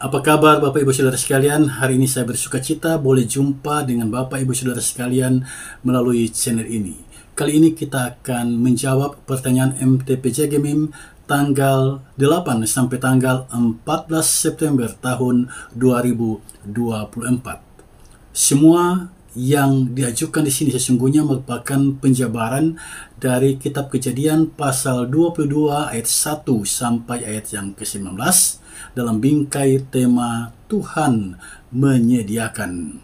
Apa kabar Bapak Ibu Saudara sekalian? Hari ini saya bersuka cita boleh jumpa dengan Bapak Ibu Saudara sekalian melalui channel ini. Kali ini kita akan menjawab pertanyaan MTPJ Jagemim tanggal 8 sampai tanggal 14 September tahun 2024. Semua yang diajukan di sini sesungguhnya merupakan penjabaran dari kitab Kejadian pasal 22 ayat 1 sampai ayat yang ke-19 dalam bingkai tema Tuhan menyediakan.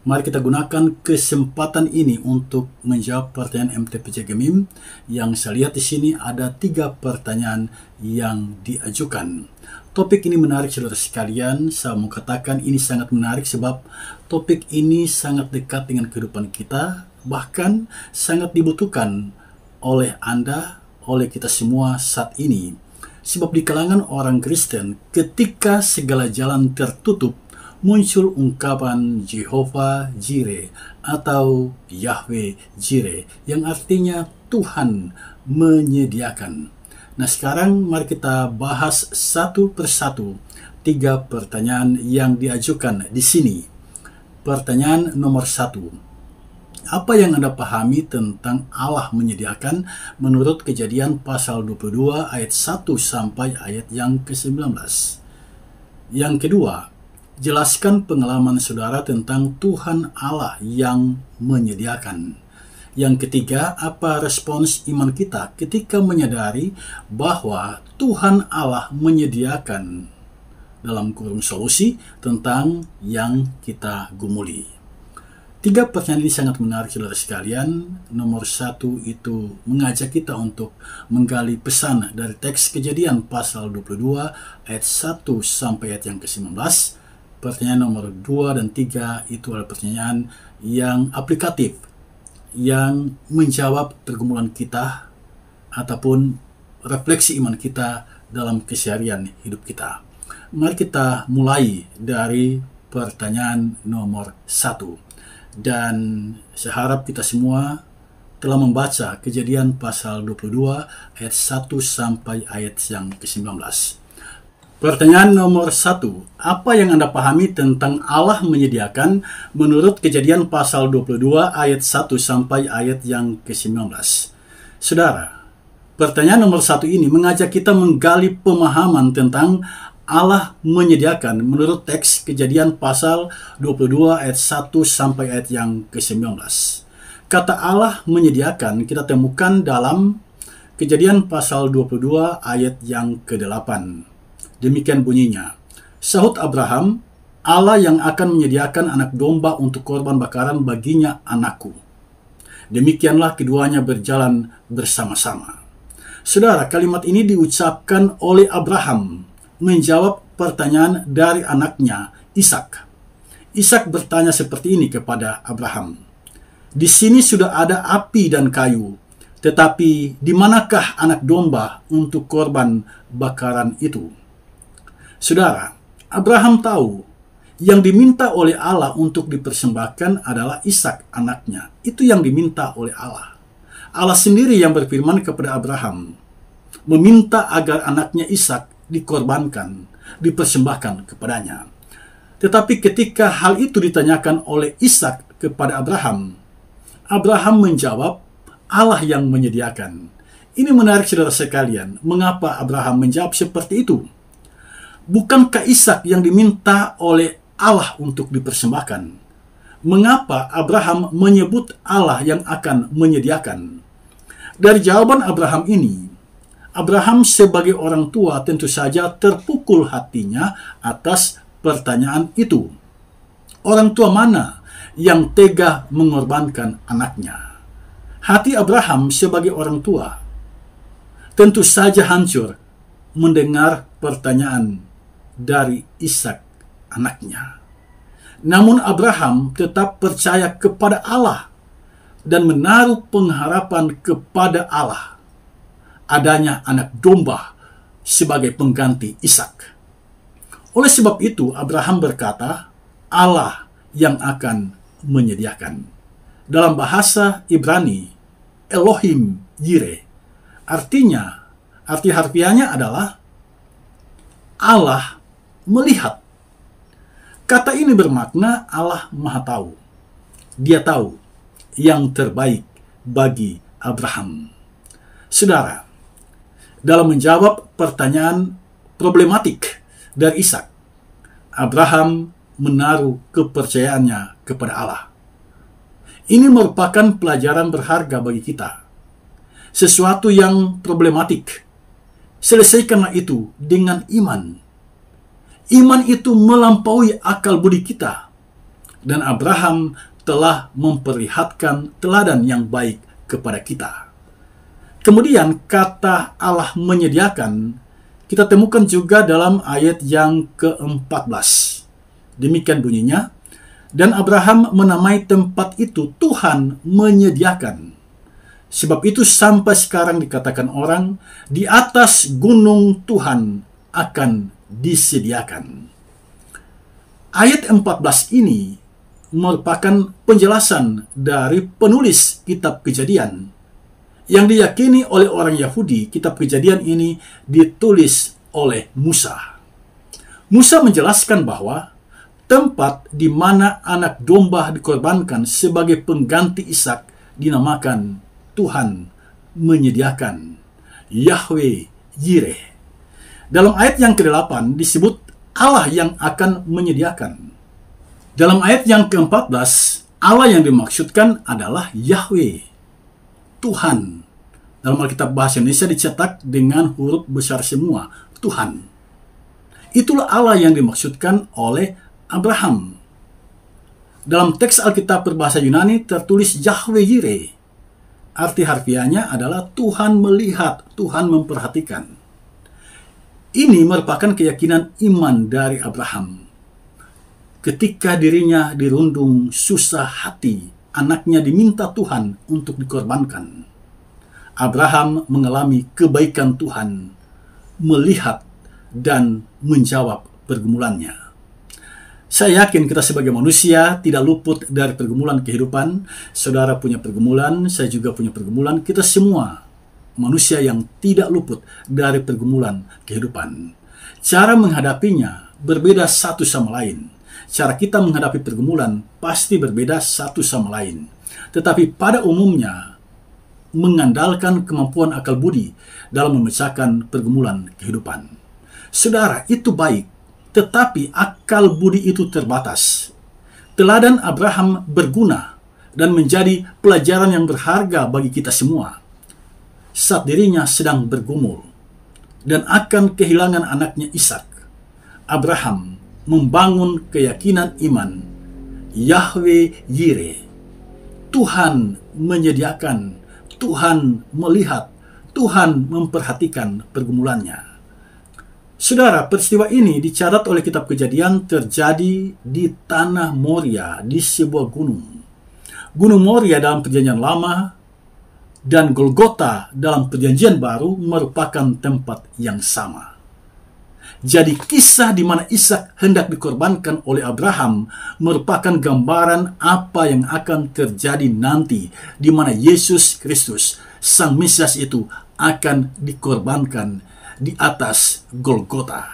Mari kita gunakan kesempatan ini untuk menjawab pertanyaan MTPC Gemim yang saya lihat di sini ada tiga pertanyaan yang diajukan. Topik ini menarik saudara sekalian. Saya mau katakan ini sangat menarik sebab topik ini sangat dekat dengan kehidupan kita, bahkan sangat dibutuhkan oleh Anda, oleh kita semua saat ini. Sebab di kalangan orang Kristen, ketika segala jalan tertutup, muncul ungkapan Jehovah Jireh atau Yahweh Jireh yang artinya Tuhan menyediakan. Nah sekarang mari kita bahas satu persatu tiga pertanyaan yang diajukan di sini. Pertanyaan nomor satu. Apa yang Anda pahami tentang Allah menyediakan menurut kejadian pasal 22 ayat 1 sampai ayat yang ke-19? Yang kedua, jelaskan pengalaman saudara tentang Tuhan Allah yang menyediakan. Yang ketiga, apa respons iman kita ketika menyadari bahwa Tuhan Allah menyediakan dalam kurung solusi tentang yang kita gumuli. Tiga pertanyaan ini sangat menarik saudara sekalian. Nomor satu itu mengajak kita untuk menggali pesan dari teks kejadian pasal 22 ayat 1 sampai ayat yang ke-19. Pertanyaan nomor dua dan tiga itu adalah pertanyaan yang aplikatif, yang menjawab pergumulan kita ataupun refleksi iman kita dalam keseharian hidup kita mari kita mulai dari pertanyaan nomor satu. Dan saya harap kita semua telah membaca kejadian pasal 22 ayat 1 sampai ayat yang ke-19. Pertanyaan nomor satu, apa yang Anda pahami tentang Allah menyediakan menurut kejadian pasal 22 ayat 1 sampai ayat yang ke-19? Saudara, pertanyaan nomor satu ini mengajak kita menggali pemahaman tentang Allah menyediakan menurut teks kejadian pasal 22 ayat 1 sampai ayat yang ke-19. Kata Allah menyediakan kita temukan dalam kejadian pasal 22 ayat yang ke-8. Demikian bunyinya. Sahut Abraham, Allah yang akan menyediakan anak domba untuk korban bakaran baginya anakku. Demikianlah keduanya berjalan bersama-sama. Saudara, kalimat ini diucapkan oleh Abraham menjawab pertanyaan dari anaknya, Ishak. Ishak bertanya seperti ini kepada Abraham. Di sini sudah ada api dan kayu, tetapi di manakah anak domba untuk korban bakaran itu? Saudara, Abraham tahu yang diminta oleh Allah untuk dipersembahkan adalah Ishak anaknya. Itu yang diminta oleh Allah. Allah sendiri yang berfirman kepada Abraham, meminta agar anaknya Ishak dikorbankan, dipersembahkan kepadanya. Tetapi ketika hal itu ditanyakan oleh Ishak kepada Abraham, Abraham menjawab, Allah yang menyediakan. Ini menarik saudara sekalian, mengapa Abraham menjawab seperti itu? Bukankah Ishak yang diminta oleh Allah untuk dipersembahkan? Mengapa Abraham menyebut Allah yang akan menyediakan? Dari jawaban Abraham ini, Abraham sebagai orang tua tentu saja terpukul hatinya atas pertanyaan itu. Orang tua mana yang tega mengorbankan anaknya? Hati Abraham sebagai orang tua tentu saja hancur mendengar pertanyaan dari Ishak anaknya. Namun Abraham tetap percaya kepada Allah dan menaruh pengharapan kepada Allah adanya anak domba sebagai pengganti Ishak. Oleh sebab itu, Abraham berkata, Allah yang akan menyediakan. Dalam bahasa Ibrani, Elohim Yireh, Artinya, arti harfiahnya adalah Allah melihat. Kata ini bermakna Allah Maha Tahu. Dia tahu yang terbaik bagi Abraham. Saudara, dalam menjawab pertanyaan problematik dari Ishak. Abraham menaruh kepercayaannya kepada Allah. Ini merupakan pelajaran berharga bagi kita. Sesuatu yang problematik, selesaikanlah itu dengan iman. Iman itu melampaui akal budi kita. Dan Abraham telah memperlihatkan teladan yang baik kepada kita. Kemudian kata Allah menyediakan kita temukan juga dalam ayat yang ke-14. Demikian bunyinya, dan Abraham menamai tempat itu Tuhan menyediakan. Sebab itu sampai sekarang dikatakan orang, di atas gunung Tuhan akan disediakan. Ayat 14 ini merupakan penjelasan dari penulis kitab kejadian yang diyakini oleh orang Yahudi, kitab kejadian ini ditulis oleh Musa. Musa menjelaskan bahwa tempat di mana anak domba dikorbankan sebagai pengganti Ishak dinamakan Tuhan menyediakan Yahweh Jireh. Dalam ayat yang ke-8 disebut Allah yang akan menyediakan. Dalam ayat yang ke-14, Allah yang dimaksudkan adalah Yahweh, Tuhan dalam Alkitab bahasa Indonesia dicetak dengan huruf besar semua, Tuhan. Itulah Allah yang dimaksudkan oleh Abraham. Dalam teks Alkitab berbahasa Yunani tertulis Yahweh Yireh. Arti harfiahnya adalah Tuhan melihat, Tuhan memperhatikan. Ini merupakan keyakinan iman dari Abraham. Ketika dirinya dirundung susah hati, anaknya diminta Tuhan untuk dikorbankan. Abraham mengalami kebaikan Tuhan, melihat dan menjawab pergumulannya. Saya yakin kita sebagai manusia tidak luput dari pergumulan kehidupan. Saudara punya pergumulan, saya juga punya pergumulan. Kita semua manusia yang tidak luput dari pergumulan kehidupan. Cara menghadapinya berbeda satu sama lain. Cara kita menghadapi pergumulan pasti berbeda satu sama lain. Tetapi pada umumnya mengandalkan kemampuan akal budi dalam memecahkan pergumulan kehidupan. Saudara, itu baik, tetapi akal budi itu terbatas. Teladan Abraham berguna dan menjadi pelajaran yang berharga bagi kita semua saat dirinya sedang bergumul dan akan kehilangan anaknya Ishak. Abraham membangun keyakinan iman Yahweh Yireh. Tuhan menyediakan Tuhan melihat, Tuhan memperhatikan pergumulannya. Saudara, peristiwa ini dicatat oleh kitab kejadian terjadi di tanah Moria, di sebuah gunung. Gunung Moria dalam perjanjian lama dan Golgota dalam perjanjian baru merupakan tempat yang sama. Jadi kisah di mana Ishak hendak dikorbankan oleh Abraham merupakan gambaran apa yang akan terjadi nanti di mana Yesus Kristus sang Mesias itu akan dikorbankan di atas Golgota.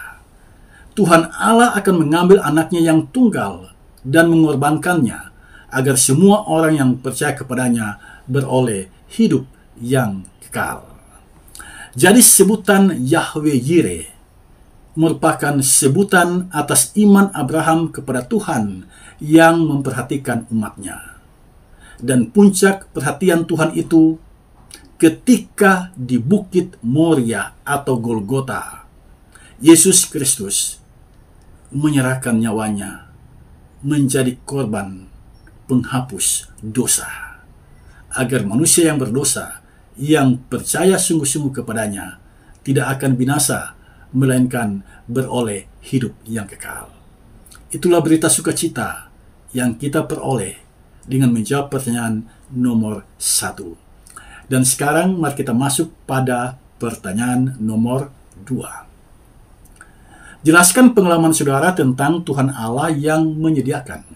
Tuhan Allah akan mengambil anaknya yang tunggal dan mengorbankannya agar semua orang yang percaya kepadanya beroleh hidup yang kekal. Jadi sebutan Yahweh Yireh merupakan sebutan atas iman Abraham kepada Tuhan yang memperhatikan umatnya. Dan puncak perhatian Tuhan itu ketika di Bukit Moria atau Golgota, Yesus Kristus menyerahkan nyawanya menjadi korban penghapus dosa, agar manusia yang berdosa yang percaya sungguh-sungguh kepadanya tidak akan binasa, melainkan beroleh hidup yang kekal. Itulah berita sukacita yang kita peroleh dengan menjawab pertanyaan nomor satu. Dan sekarang mari kita masuk pada pertanyaan nomor dua. Jelaskan pengalaman saudara tentang Tuhan Allah yang menyediakan.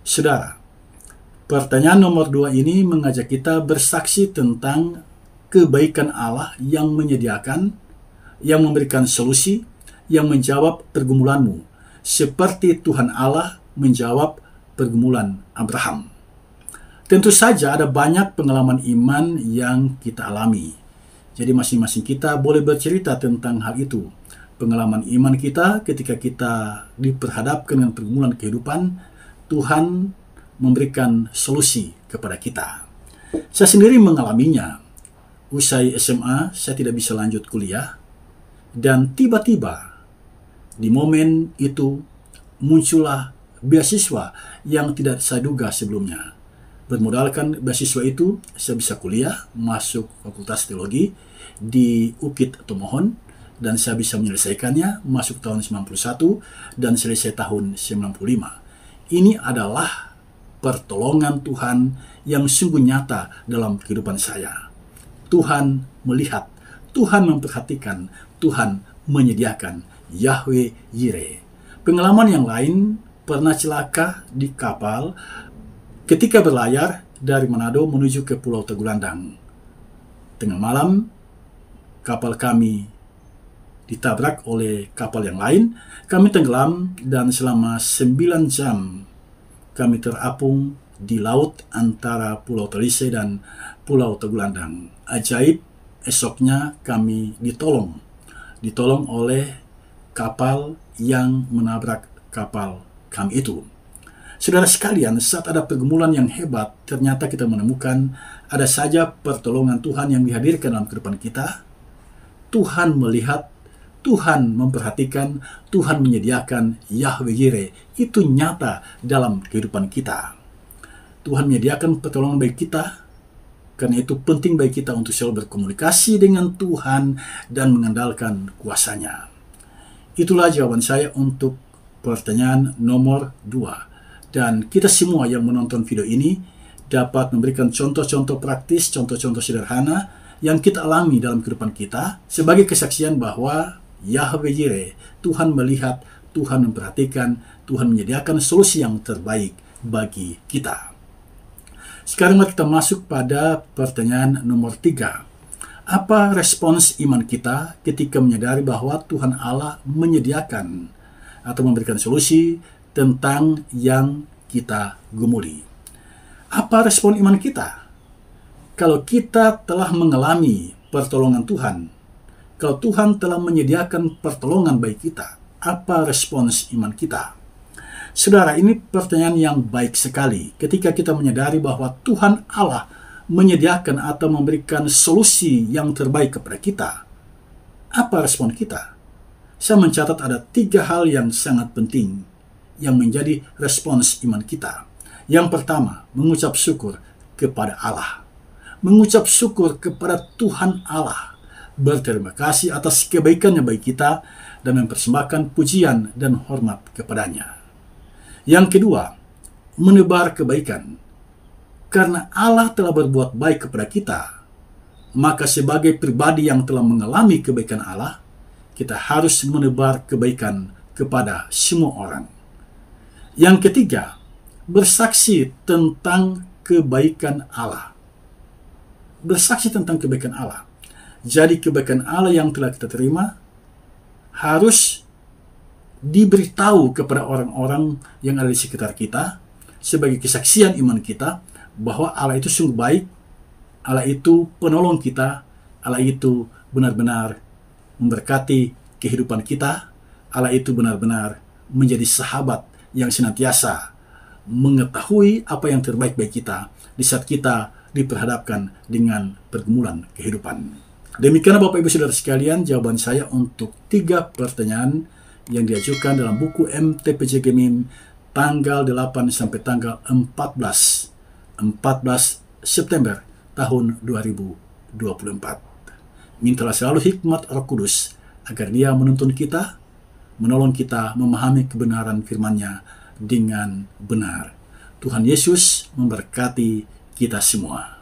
Saudara, pertanyaan nomor dua ini mengajak kita bersaksi tentang kebaikan Allah yang menyediakan yang memberikan solusi, yang menjawab pergumulanmu, seperti Tuhan Allah menjawab pergumulan Abraham. Tentu saja ada banyak pengalaman iman yang kita alami. Jadi masing-masing kita boleh bercerita tentang hal itu. Pengalaman iman kita ketika kita diperhadapkan dengan pergumulan kehidupan, Tuhan memberikan solusi kepada kita. Saya sendiri mengalaminya. Usai SMA, saya tidak bisa lanjut kuliah dan tiba-tiba, di momen itu muncullah beasiswa yang tidak saya duga sebelumnya. Bermodalkan beasiswa itu, saya bisa kuliah, masuk Fakultas Teologi di UKIT Tomohon, dan saya bisa menyelesaikannya masuk tahun 91 dan selesai tahun 95. Ini adalah pertolongan Tuhan yang sungguh nyata dalam kehidupan saya. Tuhan melihat, Tuhan memperhatikan, Tuhan menyediakan Yahweh Yire. Pengalaman yang lain pernah celaka di kapal ketika berlayar dari Manado menuju ke Pulau Tegulandang. Tengah malam, kapal kami ditabrak oleh kapal yang lain. Kami tenggelam dan selama 9 jam kami terapung di laut antara Pulau Telise dan Pulau Tegulandang. Ajaib, esoknya kami ditolong ditolong oleh kapal yang menabrak kapal kami itu. Saudara sekalian, saat ada pergumulan yang hebat, ternyata kita menemukan ada saja pertolongan Tuhan yang dihadirkan dalam kehidupan kita. Tuhan melihat, Tuhan memperhatikan, Tuhan menyediakan Yahweh Yireh. Itu nyata dalam kehidupan kita. Tuhan menyediakan pertolongan bagi kita karena itu penting bagi kita untuk selalu berkomunikasi dengan Tuhan dan mengandalkan kuasanya. Itulah jawaban saya untuk pertanyaan nomor dua. Dan kita semua yang menonton video ini dapat memberikan contoh-contoh praktis, contoh-contoh sederhana yang kita alami dalam kehidupan kita sebagai kesaksian bahwa Yahweh Jireh, Tuhan melihat, Tuhan memperhatikan, Tuhan menyediakan solusi yang terbaik bagi kita. Sekarang mari kita masuk pada pertanyaan nomor tiga. Apa respons iman kita ketika menyadari bahwa Tuhan Allah menyediakan atau memberikan solusi tentang yang kita gumuli? Apa respon iman kita? Kalau kita telah mengalami pertolongan Tuhan, kalau Tuhan telah menyediakan pertolongan baik kita, apa respons iman kita? Saudara, ini pertanyaan yang baik sekali ketika kita menyadari bahwa Tuhan Allah menyediakan atau memberikan solusi yang terbaik kepada kita. Apa respon kita? Saya mencatat ada tiga hal yang sangat penting yang menjadi respons iman kita. Yang pertama, mengucap syukur kepada Allah. Mengucap syukur kepada Tuhan Allah. Berterima kasih atas kebaikannya bagi kita dan mempersembahkan pujian dan hormat kepadanya. Yang kedua, menebar kebaikan. Karena Allah telah berbuat baik kepada kita, maka sebagai pribadi yang telah mengalami kebaikan Allah, kita harus menebar kebaikan kepada semua orang. Yang ketiga, bersaksi tentang kebaikan Allah. Bersaksi tentang kebaikan Allah. Jadi kebaikan Allah yang telah kita terima harus diberitahu kepada orang-orang yang ada di sekitar kita sebagai kesaksian iman kita bahwa Allah itu sungguh baik, Allah itu penolong kita, Allah itu benar-benar memberkati kehidupan kita, Allah itu benar-benar menjadi sahabat yang senantiasa mengetahui apa yang terbaik bagi kita di saat kita diperhadapkan dengan pergumulan kehidupan. Demikian Bapak Ibu Saudara sekalian jawaban saya untuk tiga pertanyaan yang diajukan dalam buku MTPJ Gemim tanggal 8 sampai tanggal 14 14 September tahun 2024. Mintalah selalu hikmat Roh Kudus agar Dia menuntun kita, menolong kita memahami kebenaran firman-Nya dengan benar. Tuhan Yesus memberkati kita semua.